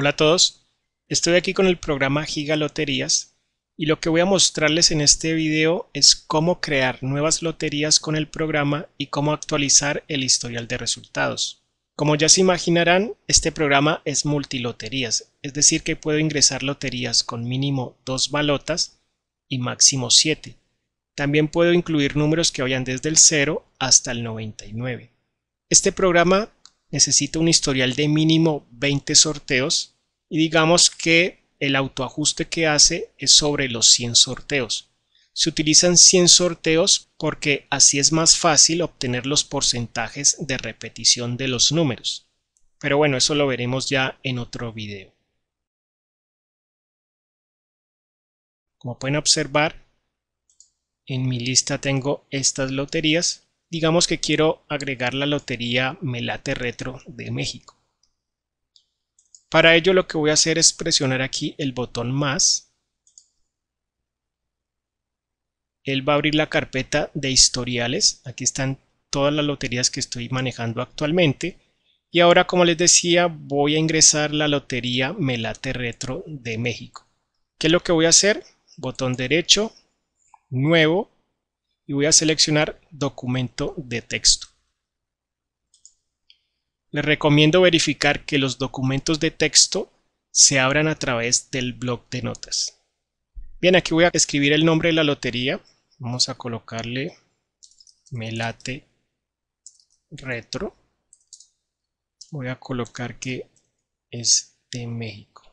Hola a todos, estoy aquí con el programa Giga Loterías y lo que voy a mostrarles en este video es cómo crear nuevas loterías con el programa y cómo actualizar el historial de resultados. Como ya se imaginarán, este programa es multi loterías, es decir que puedo ingresar loterías con mínimo dos balotas y máximo 7. También puedo incluir números que vayan desde el 0 hasta el 99. Este programa necesita un historial de mínimo 20 sorteos y digamos que el autoajuste que hace es sobre los 100 sorteos. Se utilizan 100 sorteos porque así es más fácil obtener los porcentajes de repetición de los números. Pero bueno, eso lo veremos ya en otro video. Como pueden observar, en mi lista tengo estas loterías Digamos que quiero agregar la lotería Melate Retro de México. Para ello lo que voy a hacer es presionar aquí el botón más. Él va a abrir la carpeta de historiales. Aquí están todas las loterías que estoy manejando actualmente. Y ahora, como les decía, voy a ingresar la lotería Melate Retro de México. ¿Qué es lo que voy a hacer? Botón derecho, nuevo, y voy a seleccionar documento de texto. Les recomiendo verificar que los documentos de texto se abran a través del bloc de notas. Bien, aquí voy a escribir el nombre de la lotería. Vamos a colocarle Melate Retro. Voy a colocar que es de México.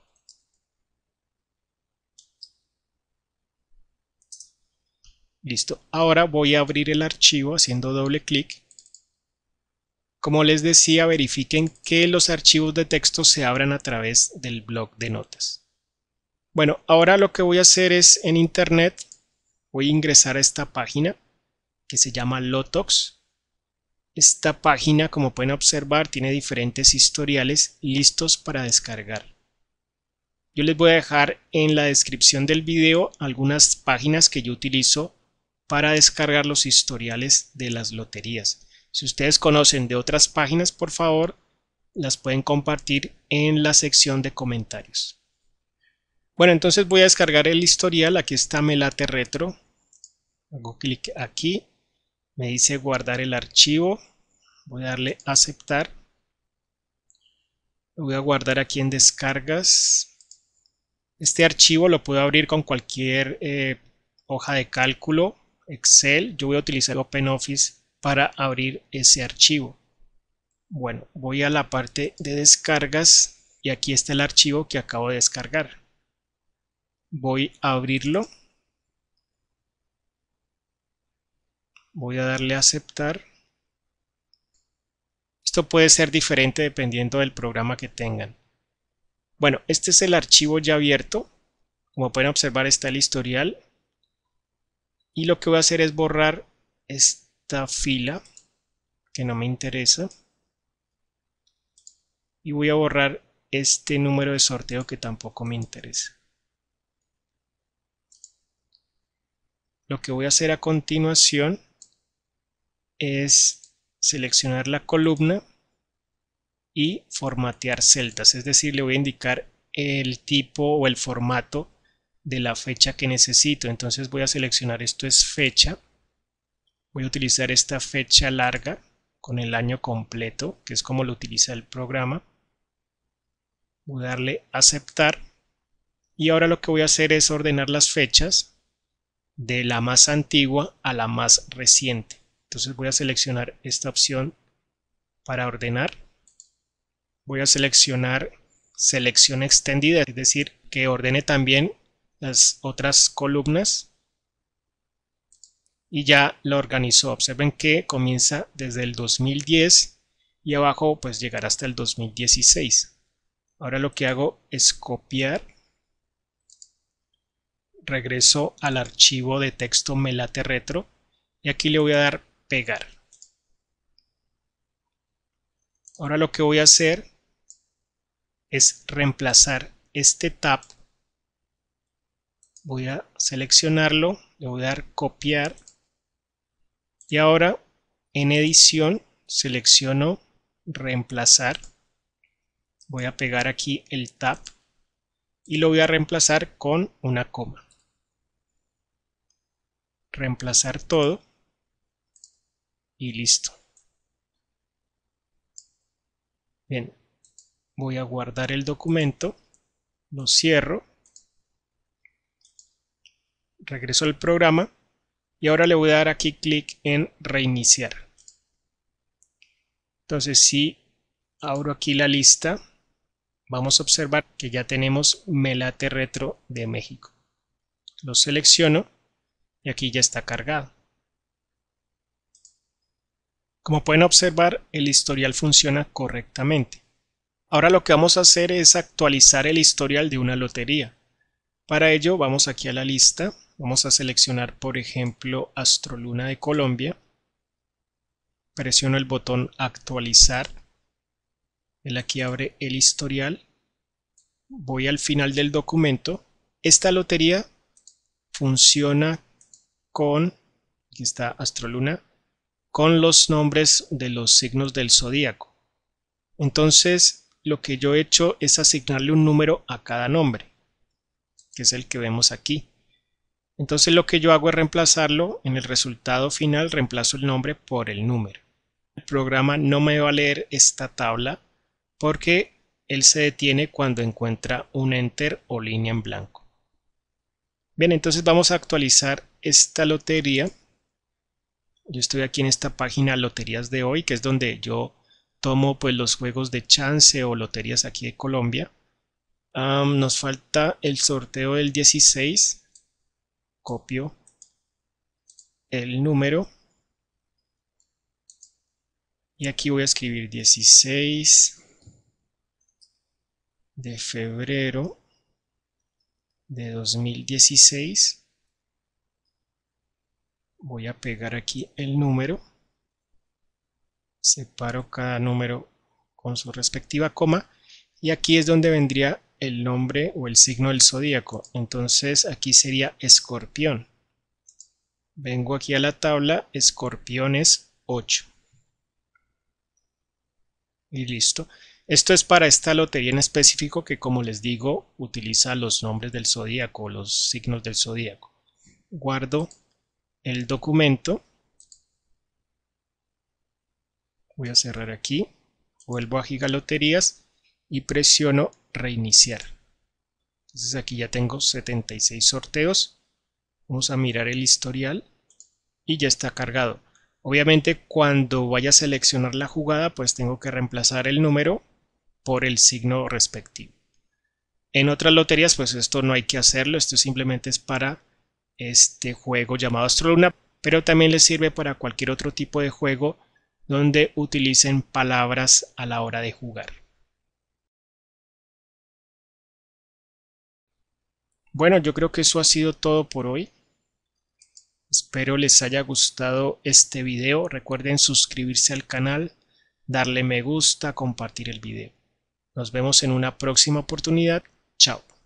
Listo. Ahora voy a abrir el archivo haciendo doble clic. Como les decía, verifiquen que los archivos de texto se abran a través del blog de notas. Bueno, ahora lo que voy a hacer es en internet, voy a ingresar a esta página que se llama Lotox. Esta página, como pueden observar, tiene diferentes historiales listos para descargar. Yo les voy a dejar en la descripción del video algunas páginas que yo utilizo para descargar los historiales de las loterías. Si ustedes conocen de otras páginas, por favor, las pueden compartir en la sección de comentarios. Bueno, entonces voy a descargar el historial. Aquí está Melate Retro. Hago clic aquí. Me dice guardar el archivo. Voy a darle aceptar. Lo voy a guardar aquí en descargas. Este archivo lo puedo abrir con cualquier eh, hoja de cálculo Excel, yo voy a utilizar OpenOffice para abrir ese archivo. Bueno, voy a la parte de descargas y aquí está el archivo que acabo de descargar. Voy a abrirlo. Voy a darle a aceptar. Esto puede ser diferente dependiendo del programa que tengan. Bueno, este es el archivo ya abierto. Como pueden observar está el historial y lo que voy a hacer es borrar esta fila que no me interesa y voy a borrar este número de sorteo que tampoco me interesa lo que voy a hacer a continuación es seleccionar la columna y formatear celdas es decir le voy a indicar el tipo o el formato de la fecha que necesito. Entonces voy a seleccionar esto es fecha. Voy a utilizar esta fecha larga con el año completo, que es como lo utiliza el programa. Voy a darle aceptar. Y ahora lo que voy a hacer es ordenar las fechas de la más antigua a la más reciente. Entonces voy a seleccionar esta opción para ordenar. Voy a seleccionar selección extendida, es decir, que ordene también las otras columnas y ya lo organizó. Observen que comienza desde el 2010 y abajo pues llegará hasta el 2016. Ahora lo que hago es copiar, regreso al archivo de texto Melate Retro y aquí le voy a dar pegar. Ahora lo que voy a hacer es reemplazar este tab voy a seleccionarlo, le voy a dar copiar y ahora en edición selecciono reemplazar, voy a pegar aquí el tab y lo voy a reemplazar con una coma. Reemplazar todo y listo. Bien, voy a guardar el documento, lo cierro regreso al programa y ahora le voy a dar aquí clic en reiniciar. Entonces si abro aquí la lista, vamos a observar que ya tenemos Melate Retro de México. Lo selecciono y aquí ya está cargado. Como pueden observar, el historial funciona correctamente. Ahora lo que vamos a hacer es actualizar el historial de una lotería. Para ello vamos aquí a la lista Vamos a seleccionar, por ejemplo, Astroluna de Colombia. Presiono el botón Actualizar. Él aquí abre el historial. Voy al final del documento. Esta lotería funciona con, aquí está Astroluna, con los nombres de los signos del zodíaco. Entonces, lo que yo he hecho es asignarle un número a cada nombre, que es el que vemos aquí. Entonces lo que yo hago es reemplazarlo, en el resultado final reemplazo el nombre por el número. El programa no me va a leer esta tabla porque él se detiene cuando encuentra un enter o línea en blanco. Bien, entonces vamos a actualizar esta lotería. Yo estoy aquí en esta página Loterías de hoy, que es donde yo tomo pues los juegos de chance o loterías aquí de Colombia. nos falta el sorteo del 16 copio el número y aquí voy a escribir 16 de febrero de 2016 voy a pegar aquí el número separo cada número con su respectiva coma y aquí es donde vendría el nombre o el signo del zodíaco. Entonces aquí sería escorpión. Vengo aquí a la tabla escorpiones 8. Y listo. Esto es para esta lotería en específico que como les digo utiliza los nombres del zodíaco, los signos del zodíaco. Guardo el documento. Voy a cerrar aquí. Vuelvo a Gigaloterías y presiono reiniciar. Entonces aquí ya tengo 76 sorteos. Vamos a mirar el historial y ya está cargado. Obviamente cuando vaya a seleccionar la jugada pues tengo que reemplazar el número por el signo respectivo. En otras loterías pues esto no hay que hacerlo, esto simplemente es para este juego llamado Astroluna, pero también le sirve para cualquier otro tipo de juego donde utilicen palabras a la hora de jugar. Bueno, yo creo que eso ha sido todo por hoy. Espero les haya gustado este video. Recuerden suscribirse al canal, darle me gusta, compartir el video. Nos vemos en una próxima oportunidad. Chao.